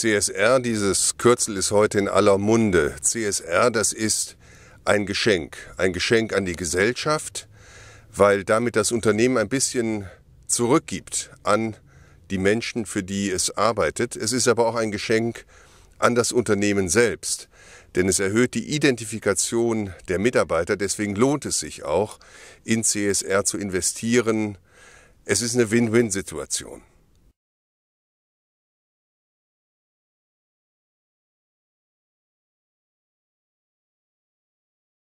CSR, dieses Kürzel ist heute in aller Munde. CSR, das ist ein Geschenk. Ein Geschenk an die Gesellschaft, weil damit das Unternehmen ein bisschen zurückgibt an die Menschen, für die es arbeitet. Es ist aber auch ein Geschenk an das Unternehmen selbst, denn es erhöht die Identifikation der Mitarbeiter. Deswegen lohnt es sich auch, in CSR zu investieren. Es ist eine Win-Win-Situation.